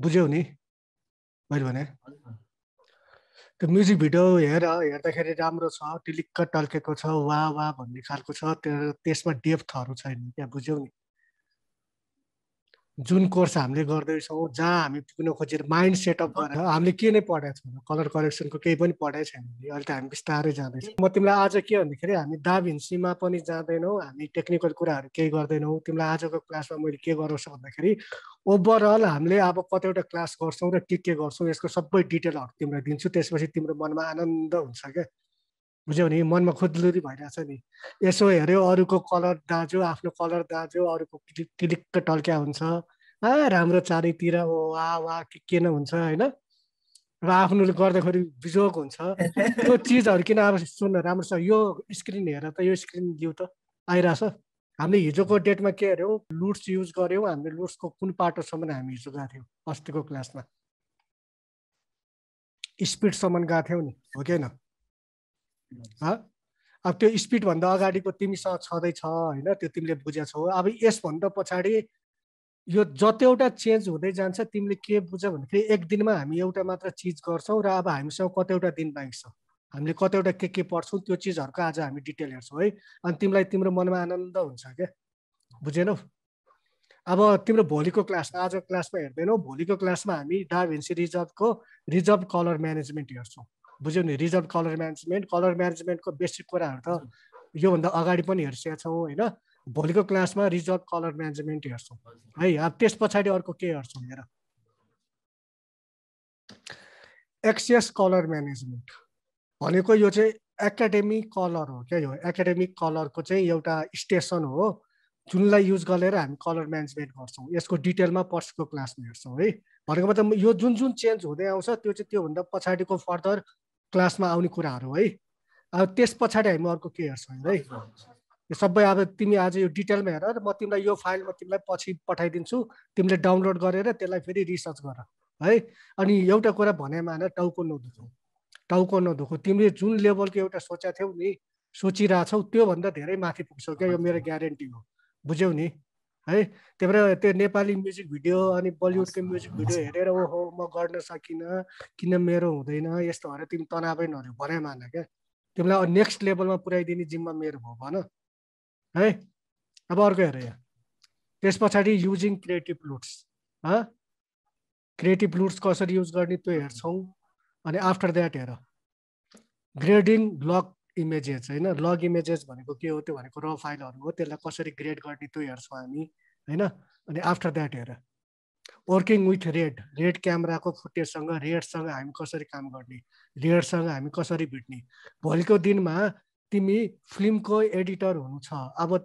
बुझ्यौ नि मैले भने त्यो म्युजिक भिडियो हेर हेर्दाखेरि राम्रो छ टिलिक्क टल्केको छ वा वा भन्ने खालको छ त्यो त्यसमा डेप्थहरू छैन त्यहाँ बुझ्यौ नि जुन कोर्स हामीले गर्दैछौँ जहाँ हामी पुग्न खोजेर माइन्ड सेटअप गरेर हामीले के नै पढाएको छैन कलर करेक्सनको केही पनि पढाइ छैन अहिले त हामी बिस्तारै जाँदैछौँ म तिमीलाई आज के भन्दाखेरि हामी दाभिन्सीमा पनि जाँदैनौँ हामी टेक्निकल कुराहरू केही गर्दैनौँ तिमीलाई आजको क्लासमा मैले के गराउँछु भन्दाखेरि ओभरअल हामीले अब कतिवटा क्लास गर्छौँ र के के गर्छौँ यसको सबै डिटेलहरू तिमीलाई दिन्छु त्यसपछि तिम्रो मनमा आनन्द हुन्छ क्या बुझ्यो भने मनमा खुद्लुरी भइरहेछ नि यसो हेऱ्यो अरूको कलर दाज्यो आफ्नो कलर दाज्यो अरूको टिलिक्क टल्क्या हुन्छ आ राम्रो चारैतिर हो वा वा के के न हुन्छ होइन र आफ्नोले गर्दाखेरि बिजोग हुन्छ त्यो चिजहरू किन अब सुन्न राम्रो छ यो स्क्रिन हेर त यो स्क्रिन दिउ त आइरहेछ हामीले हिजोको डेटमा के हेऱ्यौँ लुट्स युज गऱ्यौँ हामीले लुट्सको कुन पाटोसम्म हामी हिजो गएको थियौँ अस्तिको क्लासमा स्पिडसम्म गएको थियौँ नि हो कि होइन अब त्यो स्पिडभन्दा अगाडिको तिमीसँग छँदैछ होइन त्यो तिमीले बुझेको छौ अब यसभन्दा पछाडि यो जतिवटा चेन्ज हुँदै जान्छ तिमीले के बुझ भन्दाखेरि एक दिनमा हामी एउटा मात्र चिज गर्छौँ र अब हामीसँग कतिवटा दिन बाँकी छ हामीले कतिवटा के के पढ्छौँ त्यो चिजहरूको आज हामी डिटेल हेर्छौँ है अनि तिमीलाई तिम्रो मनमा आनन्द हुन्छ क्या बुझेनौ अब तिम्रो भोलिको क्लासमा आजको क्लासमा हेर्दैनौ भोलिको क्लासमा हामी डाभेन्सी रिजर्भको रिजर्भ कलर म्यानेजमेन्ट हेर्छौँ बुझ्यौँ नि रिजर्भ कलर म्यानेजमेन्ट कलर म्यानेजमेन्टको बेसिक कुराहरू त योभन्दा अगाडि पनि हेरिसकेका छौँ होइन भोलिको क्लासमा रिजर्भ कलर म्यानेजमेन्ट हेर्छौँ है अब त्यस पछाडि अर्को के हेर्छौँ हेर एक्सेस कलर म्यानेजमेन्ट भनेको यो चाहिँ एकाडेमिक कलर हो क्या यो एकाडेमिक कलरको चाहिँ एउटा स्टेसन हो जुनलाई युज गरेर हामी कलर म्यानेजमेन्ट गर्छौँ यसको डिटेलमा पर्सिको क्लासमा हेर्छौँ है भनेको मतलब यो जुन जुन चेन्ज हुँदै आउँछ त्यो चाहिँ त्योभन्दा पछाडिको फर्दर क्लासमा आउने कुराहरू है अब त्यस पछाडि हामी अर्को के हेर्छौँ है यो सबै अब तिमी आज यो डिटेलमा हेर म तिमीलाई यो फाइल म तिमीलाई पछि पठाइदिन्छु तिमीले डाउनलोड गरेर त्यसलाई फेरि रिसर्च गर है अनि एउटा कुरा भनेमा होइन टाउको नदुखौ टाउको नदुखौ तिमीले जुन लेभलको एउटा सोचेको थियौ नि सोचिरहेछौ त्योभन्दा धेरै माथि पुग्छौ क्या यो मेरो ग्यारेन्टी हो बुझ्यौ नि है त्यही भएर त्यो नेपाली म्युजिक भिडियो अनि बलिउडको म्युजिक भिडियो हेरेर ओहो म गर्न सकिनँ किन मेरो हुँदैन यस्तो भएर तिमी तनावै नहरे भरै मान क्या तिमीलाई नेक्स्ट लेभलमा पुऱ्याइदिने जिम्मा मेरो भयो भन है अब अर्को हेर यहाँ त्यस पछाडि युजिङ क्रिएटिभ लुट्स ह क्रिएटिभ लुट्स कसरी युज गर्ने त्यो हेर्छौँ अनि आफ्टर द्याट हेर ग्रेडिङ ब्लक इमेजेस होइन लग इमेजेस भनेको के हो त्यो भनेको र फाइलहरू हो त्यसलाई कसरी ग्रेड गर्ने त्यो हेर्छौँ हामी होइन अनि आफ्टर द्याट हेर वर्किङ विथ रेड रेड क्यामेराको फुटेजसँग रेडसँग हामी कसरी काम गर्ने रेडसँग हामी कसरी भेट्ने भोलिको दिनमा तिमी फिल्मको एडिटर हुनु छ अब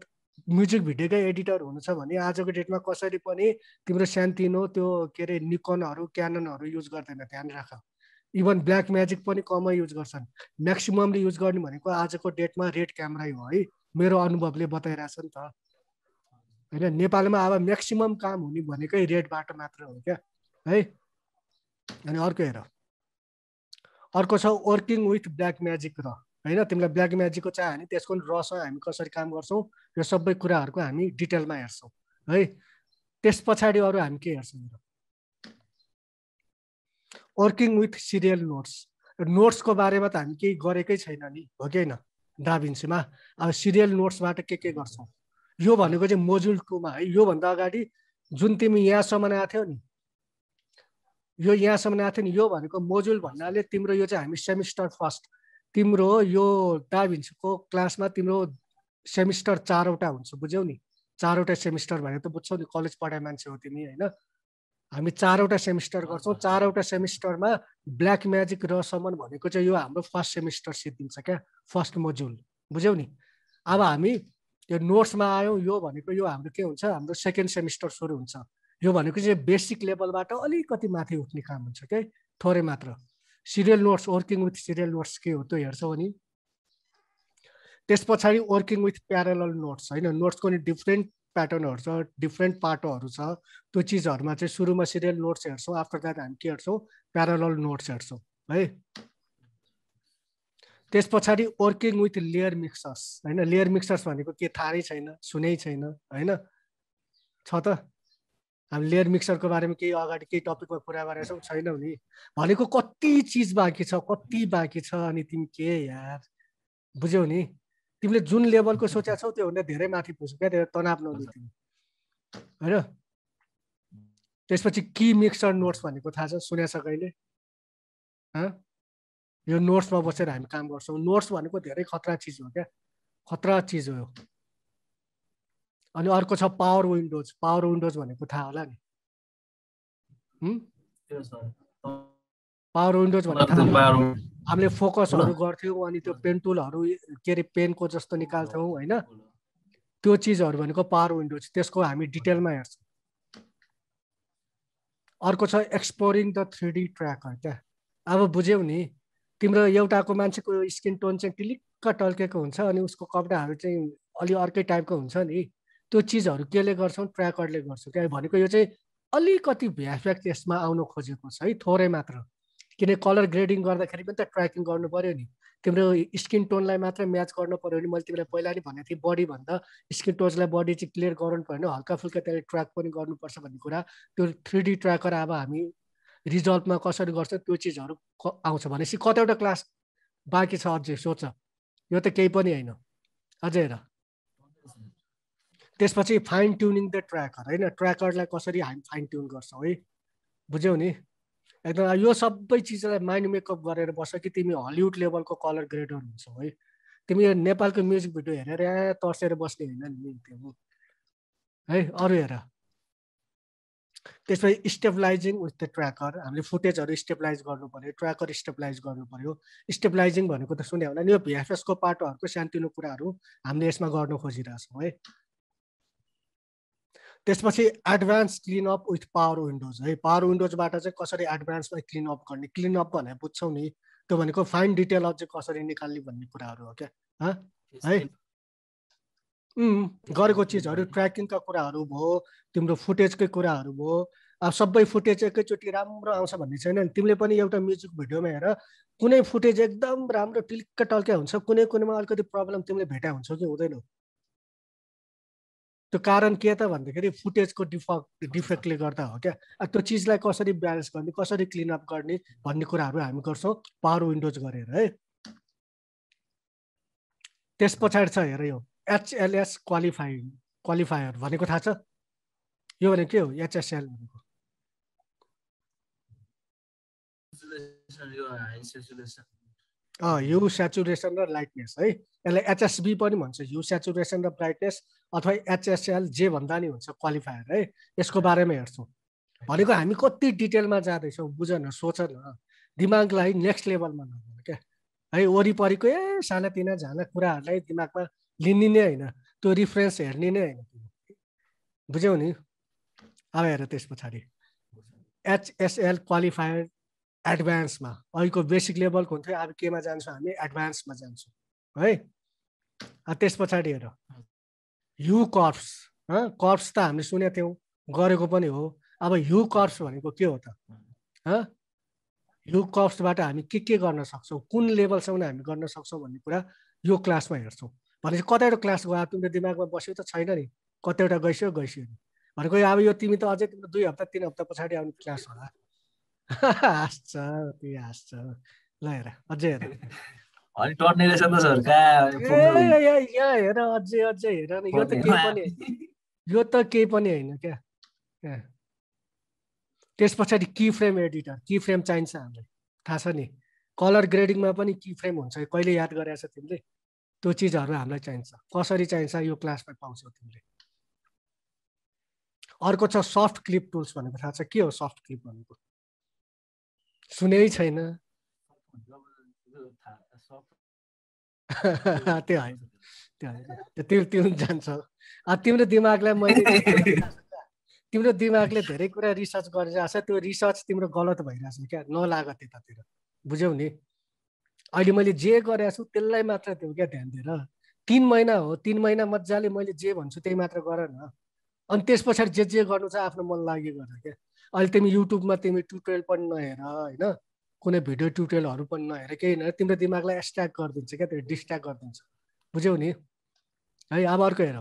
म्युजिक भिडियोकै एडिटर हुनु छ भने आजको डेटमा कसरी पनि तिम्रो सानो त्यो के अरे निकोनहरू क्याननहरू युज गर्दैन ध्यान राख इभन ब्ल्याक म्याजिक पनि कमै युज गर्छन् म्याक्सिममले युज गर्ने भनेको आजको डेटमा रेड क्यामेरा हो है मेरो अनुभवले बताइरहेछ नि त होइन नेपालमा अब म्याक्सिमम काम हुने भनेकै रेडबाट मात्र हो क्या है अनि अर्को हेर अर्को छ वर्किङ विथ ब्ल्याक म्याजिक र होइन तिमीलाई ब्ल्याक म्याजिकको चाहियो भने त्यसको रसँग हामी कसरी काम गर्छौँ यो सबै कुराहरूको हामी डिटेलमा हेर्छौँ है त्यस पछाडि अरू हामी के हेर्छौँ वर्किङ विथ सिरियल नोट्स नोट्सको बारेमा त हामी केही गरेकै छैन नि हो कि होइन डाबिन्सीमा अब सिरियल नोट्सबाट के के गर्छौँ यो भनेको चाहिँ मोजुल टूमा है योभन्दा अगाडि जुन तिमी यहाँसम्म आएको थियौ नि यो यहाँसम्म आएको थियो नि यो भनेको मोजुल भन्नाले तिम्रो यो चाहिँ हामी सेमिस्टर फर्स्ट तिम्रो यो डाबिन्सीको क्लासमा तिम्रो सेमिस्टर चारवटा हुन्छ बुझ्यौ नि चारवटा सेमिस्टर भनेर त बुझ्छौ नि कलेज पढाइ मान्छे हो तिमी होइन हामी चारवटा सेमिस्टर गर्छौँ चारवटा सेमिस्टरमा ब्ल्याक म्याजिक र समन भनेको चाहिँ यो हाम्रो फर्स्ट सेमिस्टर सिद्धिन्छ क्या फर्स्ट मोड्युल बुझ्यौ नि अब हामी यो नोट्समा आयौँ यो भनेको यो हाम्रो के हुन्छ हाम्रो सेकेन्ड सेमिस्टर सुरु हुन्छ यो भनेको चाहिँ बेसिक लेभलबाट अलिकति माथि उठ्ने काम हुन्छ क्या थोरै मात्र serial nodes working with serial nodes के हो त्यो हेर्छौँ अनि त्यस पछाडि वर्किङ विथ प्यारल नोट्स होइन नोट्सको नि डिफ्रेन्ट प्याटर्नहरू छ डिफ्रेन्ट पाटोहरू छ त्यो चिजहरूमा चाहिँ सुरुमा सिरियल नोट्स हेर्छौँ आफ्टर द्याट हामी के हेर्छौँ प्यारल नोट्स हेर्छौँ है त्यस पछाडि वर्किङ विथ लेयर मिक्सर्स होइन लेयर मिक्सर्स भनेको के थाहै छैन सुनै छैन होइन छ त हामी लेयर मिक्सरको बारेमा केही अगाडि केही टपिकमा कुरा गरेका छौँ छैनौ नि भनेको कति चिज बाँकी छ कति बाँकी छ अनि तिमी के यार बुझ्यौ नि तिमीले जुन लेभलको सोचेको छौ त्योभन्दा धेरै माथि पुग्छ क्या धेरै तनाव नहुने तिमी होइन त्यसपछि कि मिक्सर नोट्स भनेको थाहा छ सुनेछ कहिले यो नोट्समा बसेर हामी काम गर्छौँ नोट्स भनेको धेरै खतरा चिज हो क्या खतरा चिज हो अनि अर्को छ पावर विन्डोज पावर विन्डोज भनेको थाहा होला नि पावर विन्डोज भनेको हामीले फोकसहरू गर्थ्यौँ अनि त्यो पेन टुलहरू के अरे पेनको जस्तो निकाल्थ्यौँ होइन त्यो चिजहरू भनेको पावर विन्डो त्यसको हामी डिटेलमा हेर्छौँ अर्को छ exploring the three D track है क्या अब बुझ्यौ नि तिम्रो एउटाको मान्छेको स्किन टोन चाहिँ टिलिक्क टल्केको हुन्छ अनि उसको कपडाहरू चाहिँ अलि अर्कै टाइपको हुन्छ नि त्यो चिजहरू केले गर्छौँ ट्र्याकरले गर्छौँ क्या भनेको यो चाहिँ अलिकति भ्याफ्याक्ट यसमा आउन खोजेको छ है थोरै मात्र किन कलर ग्रेडिङ गर्दाखेरि पनि त ट्र्याकिङ गर्नु पऱ्यो नि तिम्रो स्किन टोनलाई मात्र म्याच गर्नु पऱ्यो भने मैले तिमीलाई पहिला नै भनेको थिएँ भन्दा स्किन टोन्सलाई बडी चाहिँ क्लियर गराउनु पऱ्यो भने हल्का फुल्का त्यसले ट्र्याक पनि गर्नुपर्छ भन्ने कुरा त्यो थ्री डी ट्र्याकर अब हामी रिजल्टमा कसरी गर्छ त्यो चिजहरू आउँछ भनेपछि कतिवटा क्लास बाँकी छ अझै सोच यो त केही पनि होइन अझै हेर त्यसपछि फाइन ट्युनिङ द ट्र्याकर होइन ट्र्याकरलाई कसरी हामी फाइन ट्युन गर्छौँ है बुझ्यौ नि एकदम यो सबै चिजलाई माइन्ड मेकअप गरेर बस्छ कि तिमी हलिउड लेभलको कलर ग्रेडर हुन्छौ है तिमी यो नेपालको म्युजिक भिडियो हेरेर यहाँ तर्सेर बस्ने होइन नि त्यो है अरू हेर त्यसपछि स्टेबलाइजिङ विथ द ट्र्याकर हामीले फुटेजहरू स्टेबलाइज गर्नु पऱ्यो ट्र्याकर स्टेबलाइज गर्नु पऱ्यो स्टेबलाइजिङ भनेको त सुन्यो होला नि यो भिएफएसको पाटोहरूको सानोतिनो कुराहरू हामीले यसमा गर्न खोजिरहेछौँ है त्यसपछि advance cleanup with power windows है पावर विन्डोजबाट चाहिँ कसरी एडभान्समा क्लिनअप गर्ने क्लिनअप भनेर बुझ्छौ नि त्यो भनेको फाइन डिटेल अफ चाहिँ कसरी निकाल्ने भन्ने कुराहरू हो क्या है गरेको चिजहरू ट्र्याकिङका कुराहरू भयो तिम्रो फुटेजकै कुराहरू भयो अब सबै फुटेज एकैचोटि राम्रो आउँछ भन्ने छैन नि तिमीले पनि एउटा म्युजिक भिडियोमा हेर कुनै फुटेज एकदम राम्रो टिल्क टल्के हुन्छ कुनै कुनैमा अलिकति प्रब्लम तिमीले भेटा हुन्छ कि हुँदैन त्यो कारण के त भन्दाखेरि फुटेजको डिफक्ट डिफेक्टले गर्दा हो क्या त्यो चिजलाई कसरी ब्यालेन्स गर्ने कसरी अप गर्ने भन्ने कुराहरू हामी गर्छौँ पावर विन्डोज गरेर है त्यस पछाडि छ हेर यो एचएलएस क्वालिफाइङ क्वालिफायर भनेको थाहा छ यो भनेको के हो एचएसएल भनेको ह्यु सेचुरेसन र लाइटनेस है यसलाई एचएसबी पनि भन्छ ह्यु सेचुरेसन र ब्राइटनेस अथवा एचएसएल जे भन्दा नि हुन्छ क्वालिफायर है यसको बारेमा हेर्छौँ भनेको हामी कति डिटेलमा जाँदैछौँ बुझ न सोच न दिमागलाई नेक्स्ट लेभलमा नगर्नु क्या है वरिपरिको ए सानातिना झाना कुराहरूलाई दिमागमा लिने नै होइन त्यो रिफरेन्स हेर्ने नै होइन बुझ्यौ नि अब हेर त्यस पछाडि एचएसएल क्वालिफायर एडभान्समा अहिलेको बेसिक लेभलको हुन्थ्यो अब केमा जान्छौँ हामी एडभान्समा जान्छौँ है त्यस पछाडि हेर यु कर्प्स कर्प्स त हामीले सुनेको थियौँ गरेको पनि हो अब यु कर्प्स भनेको के हो त यु कर्प्सबाट हामी के के गर्न सक्छौँ कुन लेभलसम्म हामी गर्न सक्छौँ भन्ने कुरा यो क्लासमा हेर्छौँ भनेपछि कतिवटा क्लास गयो तिम्रो दिमागमा बस्यो त छैन नि कतिवटा गइसक्यो गइस्यो नि भनेको अब यो तिमी त अझै तिम्रो दुई हप्ता तिन हप्ता पछाडि आउने क्लास होला हाँस्छ ल हेर अझै हेर अनि टर्ने रहेछ त सर हेर अझै अझै हेर यो त केही पनि यो त केही पनि होइन क्या त्यस पछाडि कि फ्रेम एडिटर कि फ्रेम चाहिन्छ हामीलाई थाहा छ नि कलर ग्रेडिङमा पनि कि फ्रेम हुन्छ कहिले याद गरेछ तिमीले त्यो चिजहरू हामीलाई चाहिन्छ कसरी चाहिन्छ यो क्लासमा पाउँछौ तिमीले अर्को छ सफ्ट क्लिप टुल्स भनेको थाहा छ के हो सफ्ट क्लिप भनेको सुनेकै छैन त्यो होइन त्यो होइन त्यो त्यो जान्छ तिम्रो दिमागलाई मैले तिम्रो दिमागले धेरै कुरा रिसर्च गरिरहेको छ त्यो रिसर्च तिम्रो गलत भइरहेछ क्या नलाग त्यतातिर बुझ्यौ नि अहिले मैले जे गरेको छु त्यसलाई मात्र दिउँ क्या ध्यान दिएर तिन महिना हो तिन महिना मजाले मैले जे भन्छु त्यही मात्र गर न अनि त्यस पछाडि जे जे गर्नु छ आफ्नो मन लाग्यो गरेर क्या अहिले तिमी युट्युबमा तिमी ट्युटोरियल पनि नहेर होइन कुनै भिडियो ट्युटोरियलहरू पनि नहेर केही नहेर तिम्रो दिमागलाई एस्ट्याक गरिदिन्छ क्या त्यो डिस्ट्राक्ट गरिदिन्छ बुझ्यौ नि है अब अर्को हेर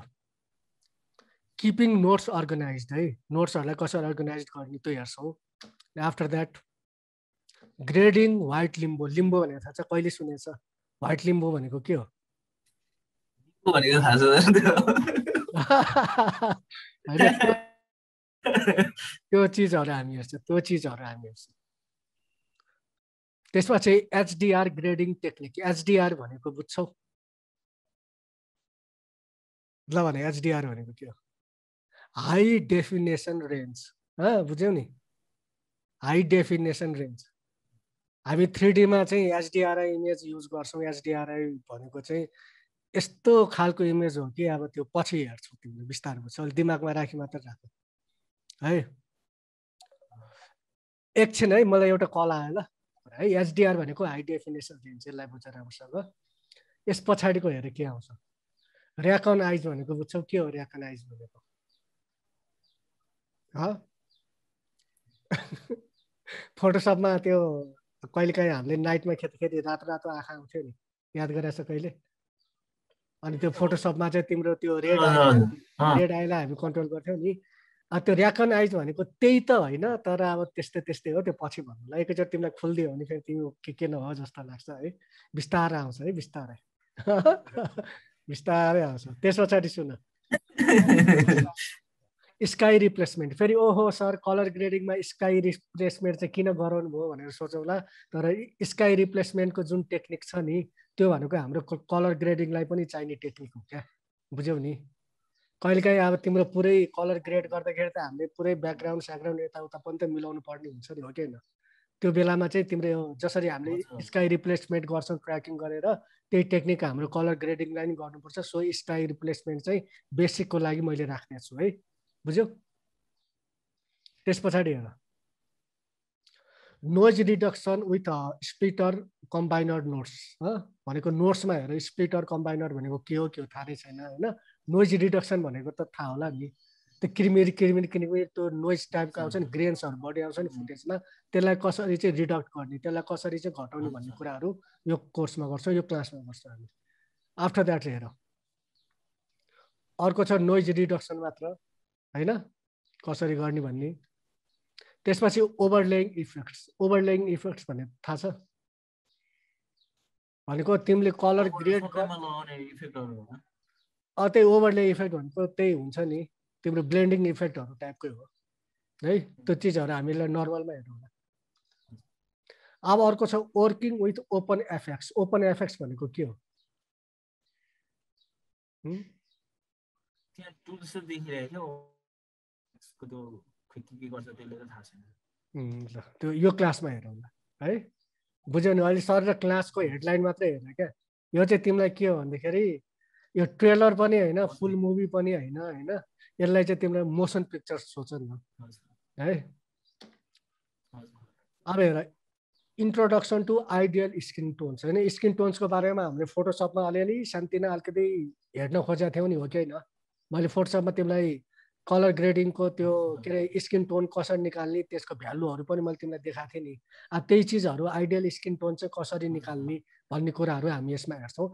किपिङ नोट्स अर्गनाइज है नोट्सहरूलाई कसरी अर्गनाइज गर्ने त्यो हेर्छौँ after that grading white limbo limbo भनेको थाहा छ कहिले सुनेछ वाइट लिम्बो भनेको के हो होइन त्यो चिजहरू हामी हेर्छौँ त्यो चिजहरू हामी हेर्छौँ त्यसमा चाहिँ एचडिआर ग्रेडिङ टेक्निक एचडिआर भनेको बुझ्छौ ल भने एचडिआर भनेको के हो हाई डेफिनेसन रेन्ज बुझ्यौ नि हाई डेफिनेसन रेन्ज हामी थ्री डीमा चाहिँ एचडिआरआई इमेज युज गर्छौँ एचडिआरआई भनेको चाहिँ यस्तो खालको इमेज हो कि अब त्यो पछि हेर्छु तिमीले बिस्तारै बुझ्छ अलिक दिमागमा राखी मात्र राख है एकछिन है मलाई एउटा कल आयो ल है एचडिआर भनेको हाई डेफिनेसन दिन्छ यसलाई बुझ राम्रोसँग यस पछाडिको हेरेर के आउँछ ऱ्याकनाइज भनेको बुझ्छौ के हो ऱ्याकन आइज भनेको फोटोसपमा त्यो कहिले काहीँ हामीले नाइटमा खेद्दाखेरि रातो रातो आँखा आउँथ्यो नि याद गरेछ कहिले अनि त्यो फोटोसपमा चाहिँ तिम्रो त्यो रेड रेड आइलाई हामी कन्ट्रोल गर्थ्यौँ नि त्यो आइज भनेको त्यही त होइन तर अब त्यस्तै त्यस्तै हो त्यो पछि भन्नुलाई एकैचोटि तिमीलाई खोलिदियो भने फेरि तिमी के के नहो जस्तो लाग्छ है बिस्तारै आउँछ है बिस्तारै बिस्तारै आउँछ त्यस पछाडि सुन स्काई रिप्लेसमेन्ट फेरि ओहो सर कलर ग्रेडिङमा स्काई रिप्लेसमेन्ट चाहिँ किन गराउनु भयो भनेर सोचौँला तर स्काई रिप्लेसमेन्टको जुन टेक्निक छ नि त्यो भनेको हाम्रो कलर ग्रेडिङलाई पनि चाहिने टेक्निक हो क्या बुझ्यौ नि कहिलेकाहीँ अब तिम्रो पुरै कलर ग्रेड गर्दाखेरि त हामीले पुरै ब्याकग्राउन्ड स्याकग्राउन्ड यताउता पनि त मिलाउनु पर्ने हुन्छ नि हो कि होइन त्यो बेलामा चाहिँ तिम्रो जसरी हामीले स्काई रिप्लेसमेन्ट गर्छौँ ट्र्याकिङ गरेर त्यही टेक्निक हाम्रो कलर ग्रेडिङलाई पनि गर्नुपर्छ सो स्काई रिप्लेसमेन्ट चाहिँ बेसिकको लागि मैले राख्ने छु है बुझ्यौ त्यस पछाडि हेर noise reduction with splitter combiner nodes भनेको नोट्समा हेर स्प्लिटर कम्बाइनर भनेको के हो के हो थाहा नै छैन होइन नोइज रिडक्सन भनेको त थाहा होला नि त्यो क्रिमिरी क्रिमिरी क्रिमिरी त्यो नोइज टाइपको आउँछ नि ग्रेन्सहरू बढी आउँछ नि फुटेजमा त्यसलाई कसरी चाहिँ रिडक्ट गर्ने त्यसलाई कसरी चाहिँ घटाउने भन्ने कुराहरू यो कोर्समा गर्छौँ यो क्लासमा गर्छौँ हामी आफ्टर द्याट हेर अर्को छ नोइज रिडक्सन मात्र होइन कसरी गर्ने भन्ने त्यसपछि ओभरलेङ इफेक्ट्स ओभरलेङ इफेक्ट्स भन्ने थाहा छ भनेको तिमीले कलर ग्रेड त्यही ओभरले इफेक्ट भनेको त्यही हुन्छ नि तिम्रो ब्लेन्डिङ इफेक्टहरू टाइपकै हो है त्यो चिजहरू हामीलाई नर्मलमा होला अब अर्को छ working with open effects open effects भनेको के हो त्यहाँ खै के के गर्छ त्यसले त थाहा छैन ल त्यो यो क्लासमा हेरौँ है बुझ्यौ भने अहिले सर र क्लासको हेडलाइन मात्रै हेर क्या यो चाहिँ तिमीलाई के हो भन्दाखेरि यो ट्रेलर पनि होइन फुल मुभी पनि होइन होइन यसलाई चाहिँ तिमीलाई मोसन पिक्चर सोच न है अब हेर introduction to ideal skin tones होइन स्किन टोन्सको बारेमा हामीले फोटोसपमा अलिअलि शान्तिना अलिकति हेर्न खोजेको थियौँ नि हो कि होइन मैले फोटोसपमा तिमीलाई कलर ग्रेडिङको त्यो के अरे स्किन टोन कसरी निकाल्ने त्यसको भ्यालुहरू पनि मैले तिमीलाई देखाएको थिएँ नि अब त्यही चिजहरू आइडियल स्किन टोन चाहिँ कसरी निकाल्ने भन्ने कुराहरू हामी यसमा हेर्छौँ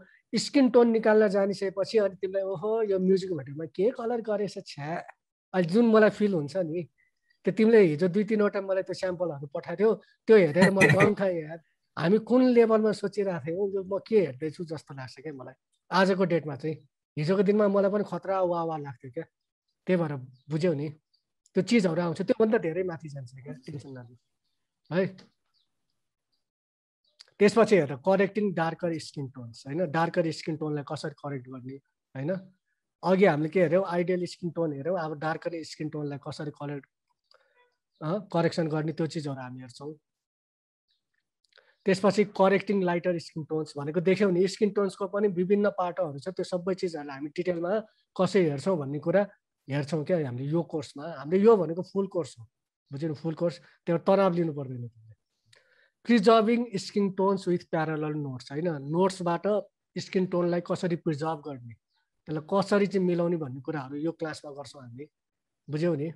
स्किन टोन निकाल्न जानिसकेपछि अनि तिमीलाई ओहो यो म्युजिक भिडियोमा के कलर गरेछ छ्या अहिले जुन मलाई फिल हुन्छ नि त्यो तिमीले हिजो दुई तिनवटा मलाई त्यो स्याम्पलहरू पठाइदियो त्यो हेरेर म डन्ठा यार हामी कुन लेभलमा सोचिरहेको थियौँ यो म के हेर्दैछु जस्तो लाग्छ क्या मलाई आजको डेटमा चाहिँ हिजोको दिनमा मलाई पनि खतरा वा वा लाग्थ्यो क्या त्यही भएर बुझ्यौ नि त्यो चिजहरू आउँछ त्योभन्दा धेरै माथि जान्छ क्या टेन्सन नलिनु है त्यसपछि हेर करेक्टिङ डार्कर स्किन टोन्स होइन डार्कर स्किन टोनलाई कसरी करेक्ट गर्ने होइन अघि हामीले के हेऱ्यौँ आइडियल स्किन टोन हेऱ्यौँ अब डार्कर स्किन टोनलाई कसरी करेक्ट करेक्सन गर्ने त्यो चिजहरू हामी हेर्छौँ त्यसपछि करेक्टिङ लाइटर स्किन टोन्स भनेको देख्यौँ नि स्किन टोन्सको पनि विभिन्न पाटोहरू छ त्यो सबै चिजहरूलाई हामी डिटेलमा कसरी हेर्छौँ भन्ने कुरा हेर्छौँ क्या हामीले यो कोर्समा हामीले यो भनेको फुल कोर्स हो बुझ्यो फुल कोर्स त्यो तनाव लिनु पर्दैन preserving skin tones with parallel nodes होइन नोट्सबाट स्किन टोनलाई कसरी प्रिजर्भ गर्ने त्यसलाई कसरी चाहिँ मिलाउने भन्ने कुराहरू यो क्लासमा गर्छौँ हामी बुझ्यौ नि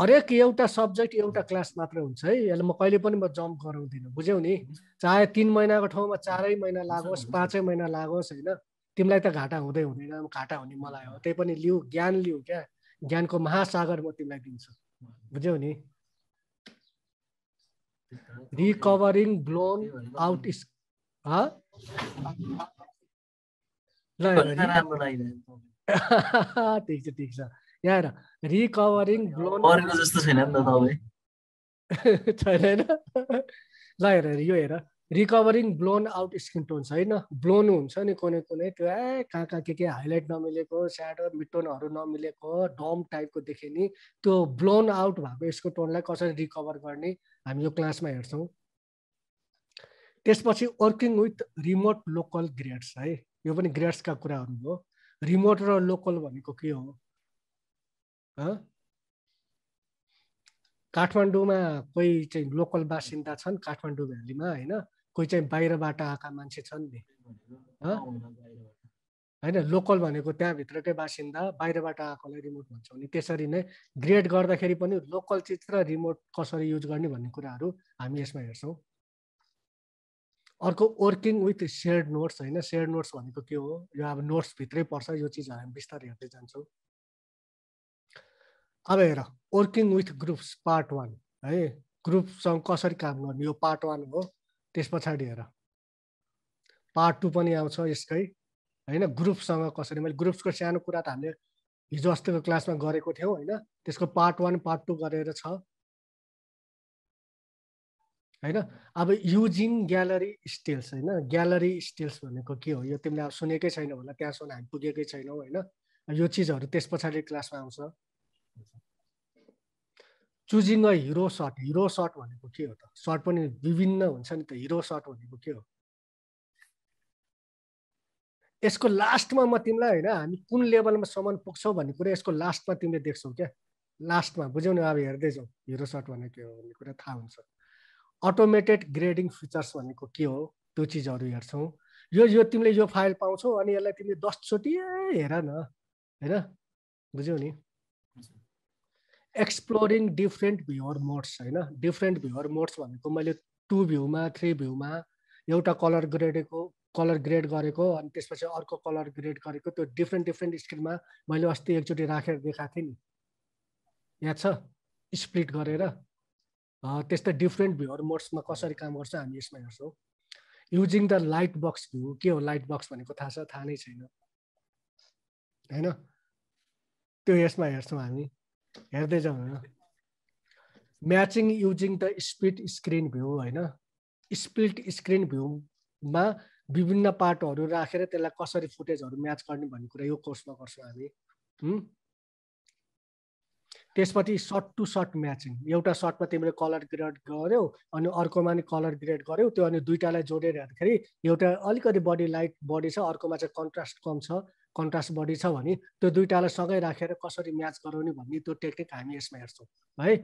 हरेक एउटा सब्जेक्ट एउटा क्लास मात्र हुन्छ है यसलाई म कहिले पनि म जम्प गराउँदिनँ बुझ्यौ नि चाहे तिन महिनाको ठाउँमा चारै महिना लागोस् पाँचै महिना लागोस् होइन तिमीलाई त घाटा हुँदै हुँदैन घाटा हुने मलाई हो त्यही पनि लिऊ ज्ञान लिऊ क्या ज्ञानको महासागर म तिमीलाई दिन्छु बुझ्यौ नि रिकभरिङ ब्लोन आउट इस ठिक छ ठिक छ यहाँ हेर रिकभरिङ ब्लोन जस्तो छैन नि त छैन ल हेर यो हेर recovering blown out skin tones होइन ब्लोन हुन्छ नि कुनै कुनै त्यो ए कहाँ कहाँ के के हाइलाइट नमिलेको स्याडो मिटोनहरू नमिलेको डम टाइपको देखे नि त्यो ब्लोन आउट भएको यसको टोनलाई कसरी रिकभर गर्ने हामी यो क्लासमा हेर्छौँ त्यसपछि working with remote local grades है यो पनि ग्रेड्सका कुराहरू हो रिमोट र लोकल भनेको के हो काठमाडौँमा कोही चाहिँ लोकल बासिन्दा छन् काठमाडौँ भ्यालीमा होइन कोही चाहिँ बाहिरबाट आएका मान्छे छन् नि होइन लोकल भनेको त्यहाँभित्रकै बासिन्दा बाहिरबाट आएकोलाई रिमोट भन्छौँ नि त्यसरी नै ग्रेड गर्दाखेरि पनि लोकल चिज र रिमोट कसरी युज गर्ने भन्ने कुराहरू हामी यसमा हेर्छौँ अर्को वर्किङ विथ सेयर्ड नोट्स होइन सेयर्ड नोट्स भनेको के हो यो अब नोट्सभित्रै पर्छ यो चिजहरू हामी बिस्तारै हेर्दै जान्छौँ अब हेर working with groups part one है ग्रुपसँग कसरी काम गर्ने यो पार्ट वान हो त्यस पछाडि हेर पार्ट टू पनि आउँछ यसकै होइन ग्रुपसँग कसरी मैले ग्रुप्सको सानो कुरा त हामीले हिजो अस्तिको क्लासमा गरेको थियौँ होइन त्यसको पार्ट वान पार्ट टू गरेर छ होइन अब युजिङ ग्यालरी स्टिल्स होइन ग्यालरी स्टिल्स भनेको के हो यो तिमीले अब सुनेकै छैनौ होला त्यहाँसम्म हामी पुगेकै छैनौ होइन यो चिजहरू त्यस पछाडि क्लासमा आउँछ choosing a hero shot hero shot भनेको के हो त सर्ट पनि विभिन्न हुन्छ नि त हिरो सर्ट भनेको के हो यसको लास्टमा म तिमीलाई होइन हामी कुन लेभलमा सामान पुग्छौँ भन्ने कुरा यसको लास्टमा तिमीले देख्छौ क्या लास्टमा बुझ्यौ नि अब हेर्दै जाउँ हिरो सर्ट भनेको के हो भन्ने कुरा थाहा हुन्छ अटोमेटेड ग्रेडिङ फिचर्स भनेको के हो त्यो चिजहरू हेर्छौ यो यो तिमीले यो फाइल पाउँछौ अनि यसलाई तिमीले दसचोटि हेर न होइन बुझ्यौ नि एक्सप्लोरिङ डिफ्रेन्ट भ्युअर मोड्स होइन डिफ्रेन्ट भ्युअर मोड्स भनेको मैले टु भ्यूमा थ्री भ्यूमा एउटा कलर ग्रेडेको कलर ग्रेड गरेको अनि त्यसपछि अर्को कलर ग्रेड गरेको त्यो डिफ्रेन्ट डिफ्रेन्ट स्क्रिनमा मैले अस्ति एकचोटि राखेर देखाएको थिएँ नि याद छ स्प्लिट गरेर त्यस्तै डिफ्रेन्ट भ्युअर मोड्समा कसरी काम गर्छ हामी यसमा हेर्छौँ using the light box view के हो लाइट बक्स भनेको थाहा छ थाहा नै छैन होइन त्यो यसमा हेर्छौँ हामी हेर्दै जाउँ matching using the split screen view होइन स्प्लिट स्क्रिन भ्यूमा विभिन्न पार्टहरू राखेर त्यसलाई कसरी फुटेजहरू म्याच गर्ने भन्ने कुरा यो कोर्समा गर्छौँ हामी त्यसपछि सर्ट टु सर्ट म्याचिङ एउटा सर्टमा तिमीले कलर ग्रेड गऱ्यौ अनि अर्कोमा नि कलर ग्रेड गऱ्यौ त्यो अनि दुइटालाई जोडेर हेर्दाखेरि एउटा अलिकति बडी लाइट बडी छ अर्कोमा चाहिँ कन्ट्रास्ट कम छ कन्ट्रास्ट बढी छ भने त्यो दुइटालाई सँगै राखेर कसरी म्याच गराउने भन्ने त्यो टेक्निक हामी यसमा हेर्छौँ है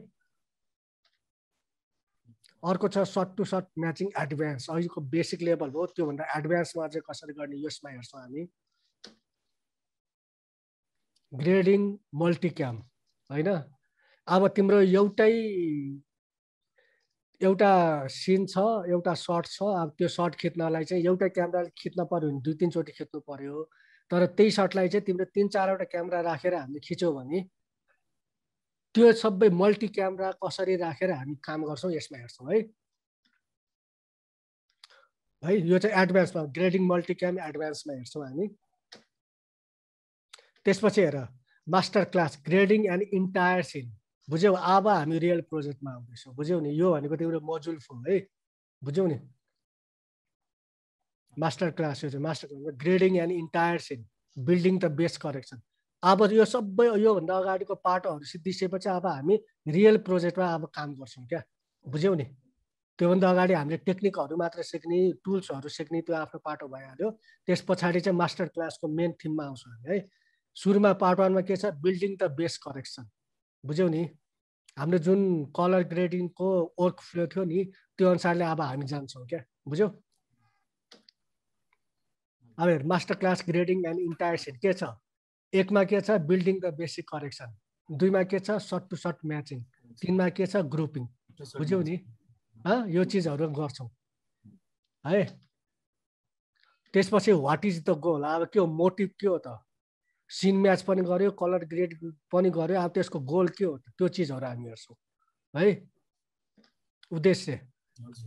अर्को छ shot to shot matching advance अहिलेको बेसिक लेभल हो त्योभन्दा एडभान्समा चाहिँ कसरी गर्ने यसमा हेर्छौँ हामी ग्रेडिङ मल्टिक्याम होइन अब तिम्रो एउटै एउटा सिन छ एउटा सर्ट छ अब त्यो सर्ट खिच्नलाई चाहिँ एउटै क्यामेराले खिच्न पऱ्यो भने दुई तिनचोटि खिच्नु पऱ्यो तर त्यही सर्टलाई चाहिँ तिम्रो तिन चारवटा क्यामेरा राखेर हामीले खिच्यौँ भने त्यो सबै मल्टी क्यामेरा कसरी राखेर हामी काम गर्छौँ यसमा हेर्छौँ है है यो चाहिँ एडभान्समा ग्रेडिङ मल्टी क्याम एडभान्समा हेर्छौँ हामी त्यसपछि हेर master class grading and entire scene बुझ्यौ अब हामी रियल प्रोजेक्टमा आउँदैछौँ बुझ्यौ नि यो भनेको तिम्रो मजुल फोन है बुझ्यौ नि मास्टर क्लास यो चाहिँ master class grading and entire scene building the base correction अब यो सबै योभन्दा अगाडिको पाटोहरू सिद्धिसकेपछि अब हामी रियल प्रोजेक्टमा अब काम गर्छौँ क्या बुझ्यौ नि त्योभन्दा अगाडि हामीले टेक्निकहरू मात्र सिक्ने टुल्सहरू सिक्ने त्यो आफ्नो पाटो भइहाल्यो त्यस पछाडि चाहिँ मास्टर क्लासको मेन थिममा आउँछ हामी है सुरुमा पार्ट वानमा के छ बिल्डिङ द बेस करेक्सन बुझ्यौ नि हाम्रो जुन कलर ग्रेडिङको वर्क फ्लो थियो नि त्यो अनुसारले अब हामी जान्छौँ क्या बुझ्यौ अब master class grading and entire set के छ एकमा के छ बिल्डिङ द बेसिक करेक्सन दुईमा के छ सर्ट टु सर्ट म्याचिङ तिनमा के छ ग्रुपिङ बुझ्यौ नि यो चिजहरू गर्छौँ है त्यसपछि वाट इज द गोल अब के हो मोटिभ के हो त सिन म्याच पनि गऱ्यो कलर ग्रेड पनि गर्यो अब त्यसको गोल के हो त्यो चिजहरू हामी हेर्छौँ है उद्देश्य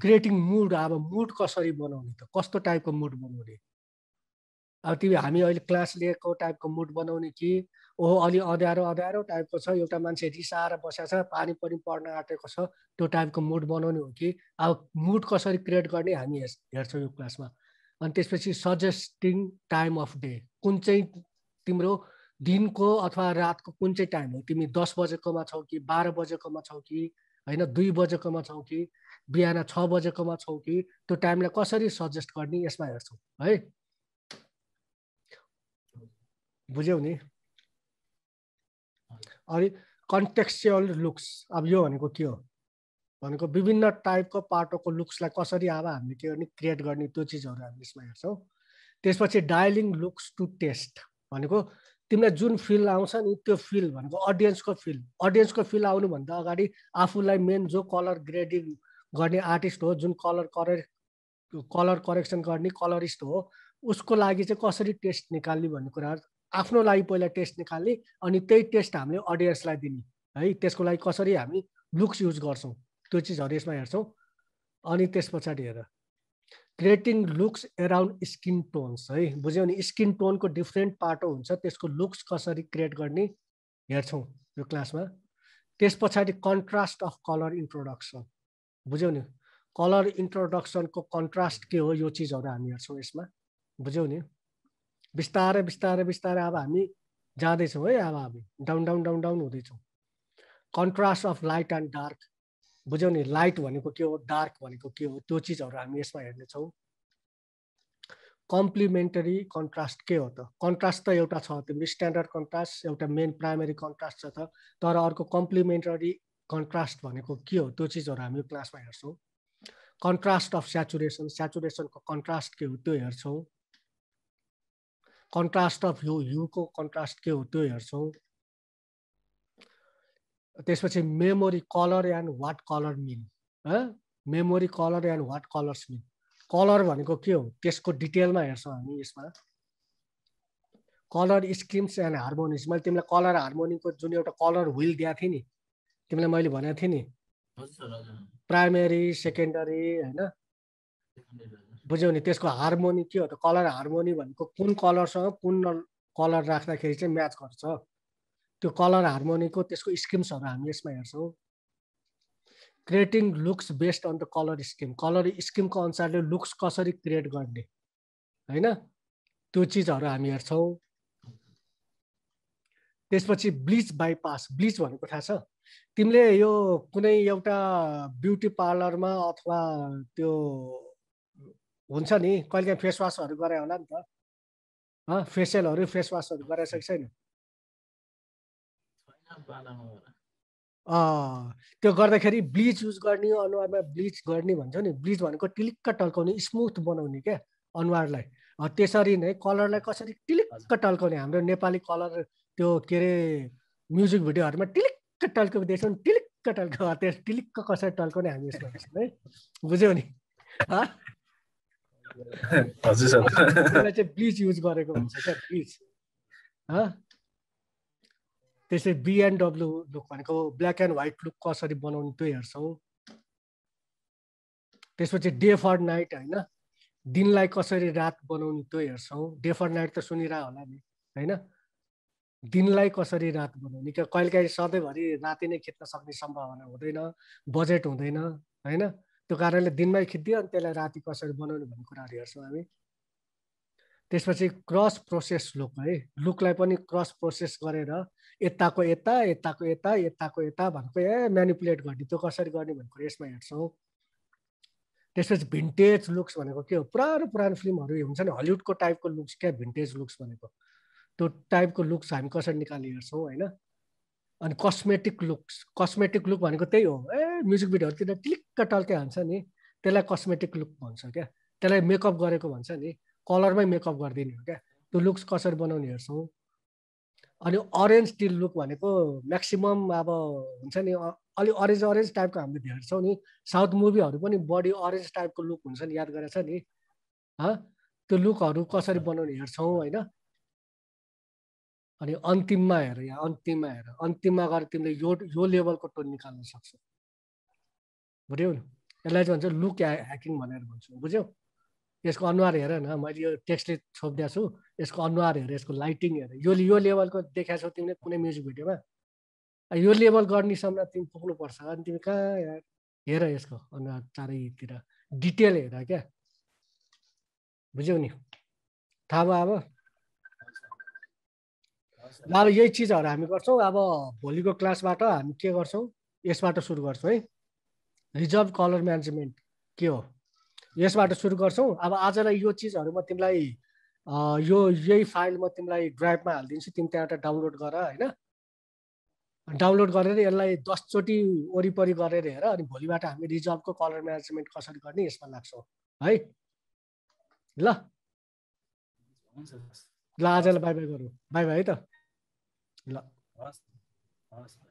क्रिएटिङ मुड अब मुड कसरी बनाउने त कस्तो टाइपको मुड बनाउने अब तिमी हामी अहिले क्लास लिएको टाइपको मुड बनाउने कि ओहो अलि अध्यारो अँध्यारो टाइपको छ एउटा मान्छे रिसाएर बसेको छ पानी पनि पर्न आँटेको छ त्यो टाइपको मुड बनाउने हो कि अब मुड कसरी क्रिएट गर्ने हामी हेर्छौँ यो क्लासमा अनि त्यसपछि सजेस्टिङ टाइम अफ डे कुन चाहिँ तिम्रो दिनको अथवा रातको कुन चाहिँ टाइम हो तिमी दस बजेकोमा छौ कि बाह्र बजेकोमा छौ कि होइन दुई बजेकोमा छौ कि बिहान छ बजेकोमा छौ कि त्यो टाइमलाई कसरी सजेस्ट गर्ने यसमा हेर्छौ है बुझ्यौ नि अनि कन्टेक्सचुअल लुक्स अब यो भनेको के हो भनेको विभिन्न टाइपको पाटोको लुक्सलाई कसरी अब हामीले के गर्ने क्रिएट गर्ने त्यो चिजहरू हामी यसमा हेर्छौँ त्यसपछि डाइलिङ लुक्स टु टेस्ट भनेको तिमीलाई जुन फिल आउँछ नि त्यो फिल भनेको अडियन्सको फिल अडियन्सको फिल आउनुभन्दा अगाडि आफूलाई मेन जो कलर ग्रेडिङ गर्ने आर्टिस्ट हो जुन कलर करेक्ट कलर करेक्सन गर्ने कलरिस्ट हो उसको लागि चाहिँ कसरी टेस्ट निकाल्ने भन्ने कुरा आफ्नो लागि पहिला टेस्ट निकाल्ने अनि त्यही टेस्ट हामीले अडियन्सलाई दिने है त्यसको लागि कसरी हामी लुक्स युज गर्छौँ त्यो चिजहरू यसमा हेर्छौँ अनि त्यस पछाडि हेर creating looks around skin tones है बुझ्यौ नि स्किन टोनको डिफ्रेन्ट पार्ट हुन्छ त्यसको लुक्स कसरी क्रिएट गर्ने हेर्छौँ यो क्लासमा त्यस पछाडि कन्ट्रास्ट अफ कलर इन्ट्रोडक्सन बुझ्यौ नि कलर इन्ट्रोडक्सनको कन्ट्रास्ट के हो यो चिजहरू हामी हेर्छौँ यसमा बुझ्यौ नि बिस्तारै बिस्तारै बिस्तारै अब हामी जाँदैछौँ है अब हामी डाउन डाउन डाउन डाउन हुँदैछौँ contrast of light and dark बुझ्यौ नि लाइट भनेको के हो डार्क भनेको के हो त्यो चिजहरू हामी यसमा हेर्नेछौँ कम्प्लिमेन्टरी कन्ट्रास्ट के हो त कन्ट्रास्ट त एउटा छ तिम्रो स्ट्यान्डर्ड कन्ट्रास्ट एउटा मेन प्राइमेरी कन्ट्रास्ट छ त तर अर्को कम्प्लिमेन्टरी कन्ट्रास्ट भनेको के हो त्यो चिजहरू हामी क्लासमा हेर्छौँ कन्ट्रास्ट अफ सेचुरेसन सेचुरेसनको कन्ट्रास्ट के हो त्यो हेर्छौँ कन्ट्रास्ट अफ ह्यु हिउँको कन्ट्रास्ट के हो त्यो हेर्छौँ त्यसपछि memory colour and what colour mean memory colour and what colours mean colour भनेको के हो त्यसको डिटेलमा हेर्छौँ हामी यसमा कलर स्किम्स एन्ड हार्मोनिक्स मैले तिमीलाई कलर हार्मोनिको जुन एउटा कलर व्हिल दिएको थिएँ नि तिमीलाई मैले भनेको थिएँ नि प्राइमेरी सेकेन्डरी होइन बुझ्यौ नि त्यसको हार्मोनी के हो त कलर हार्मोनी भनेको कुन कलरसँग कुन कलर राख्दाखेरि चाहिँ म्याच गर्छ त्यो कलर हार्मोनीको त्यसको स्किम्सहरू हामी यसमा हेर्छौँ creating looks based on the colour scheme colour स्किमको अनुसारले लुक्स कसरी क्रिएट गर्ने होइन त्यो चिजहरू हामी हेर्छौँ त्यसपछि ब्लिच बाइपास ब्लिच भनेको थाहा छ तिमीले यो कुनै एउटा ब्युटी पार्लरमा अथवा त्यो हुन्छ नि कहिले काहीँ फेसवासहरू गरे होला नि त फेसियलहरू फेसवासहरू गराइसकेको छैन त्यो गर्दाखेरि ब्लिच युज गर्ने अनुहारमा ब्लिच गर्ने भन्छौँ नि ब्लिच भनेको टिलिक्क टल्काउने स्मुथ बनाउने क्या अनुहारलाई त्यसरी नै कलरलाई कसरी टिलिक्क टल्काउने हाम्रो नेपाली कलर त्यो के अरे म्युजिक भिडियोहरूमा टिलिक्क टल्केको देख्छौँ टिलिक्क टल्क त्यस टिलिक्क कसरी टल्काउने हामी यसमा है बुझ्यौ नि चाहिँ ब्लिच युज गरेको हुन्छ क्या ब्लिच त्यसै बिएनडब्लु लुक भनेको ब्ल्याक एन्ड व्हाइट लुक कसरी बनाउने त्यो हेर्छौँ त्यसपछि डे फर नाइट होइन दिनलाई कसरी रात बनाउने त्यो हेर्छौँ डे फर नाइट त सुनिरह होला नि होइन दिनलाई कसरी रात बनाउने क्या कहिलेकाहीँ सधैँभरि राति नै खिच्न सक्ने सम्भावना हुँदैन बजेट हुँदैन होइन त्यो कारणले दिनमै खिच्दियो अनि त्यसलाई राति कसरी बनाउने भन्ने कुराहरू हेर्छौँ हामी त्यसपछि क्रस प्रोसेस लुक है लुकलाई पनि क्रस प्रोसेस गरेर यताको यता यताको यता यताको यता भनेको ए म्यानिपुलेट गर्ने त्यो कसरी गर्ने भन्ने कुरा यसमा हेर्छौँ त्यसपछि भिन्टेज लुक्स भनेको के हो पुरानो पुरानो फिल्महरू हुन्छ नि हलिउडको टाइपको लुक्स क्या भिन्टेज लुक्स भनेको त्यो टाइपको लुक्स हामी कसरी निकाल्ने हेर्छौँ होइन अनि कस्मेटिक लुक्स कस्मेटिक लुक भनेको त्यही हो ए म्युजिक भिडियोहरूतिर टिक्क टल्के हान्छ नि त्यसलाई कस्मेटिक लुक भन्छ क्या त्यसलाई मेकअप गरेको भन्छ नि कलरमै मेकअप गरिदिने हो क्या त्यो लुक्स कसरी बनाउने हेर्छौँ अनि अरेन्ज टिल लुक भनेको म्याक्सिमम् अब हुन्छ नि अलिक अरेन्ज अरेन्ज टाइपको हामीले भेट्छौँ नि साउथ मुभीहरू पनि बडी अरेन्ज टाइपको लुक हुन्छ नि याद गरेछ नि त्यो लुकहरू कसरी बनाउने हेर्छौँ होइन अनि अन्तिममा हेर यहाँ अन्तिममा हेर अन्तिममा गएर तिमीले यो यो लेभलको टोन निकाल्न सक्छौ बुझ्यौ नि यसलाई चाहिँ भन्छ लुक ह्याकिङ भनेर भन्छु बुझ्यौ यसको अनुहार हेर न मैले यो टेक्स्टले छोपिदिएको छु यसको अनुहार हेर यसको लाइटिङ हेर यो यो लेभलको देखाएको छौ तिमीले कुनै म्युजिक भिडियोमा यो लेभल गर्नेसम्म तिमी पुग्नुपर्छ अनि तिमी कहाँ हेर यसको अनुहार चारैतिर डिटेल हेर क्या बुझ्यौ नि थाहा भयो अब ल अब यही चिजहरू हामी गर्छौँ अब भोलिको क्लासबाट हामी के गर्छौँ यसबाट सुरु गर्छौँ है रिजर्भ कलर म्यानेजमेन्ट के हो यसबाट सुरु गर्छौँ अब आजलाई यो चिजहरू म तिमीलाई यो यही फाइल म तिमीलाई ड्राइभमा हालिदिन्छु तिमी त्यहाँबाट डाउनलोड गर होइन डाउनलोड गरेर यसलाई दसचोटि वरिपरि गरेर हेर अनि भोलिबाट हामी रिजर्भको कलर म्यानेजमेन्ट कसरी गर्ने यसमा लाग्छौँ है ल ल आजलाई बाई बाई गरौँ बाई बाई है त لا خلاص خلاص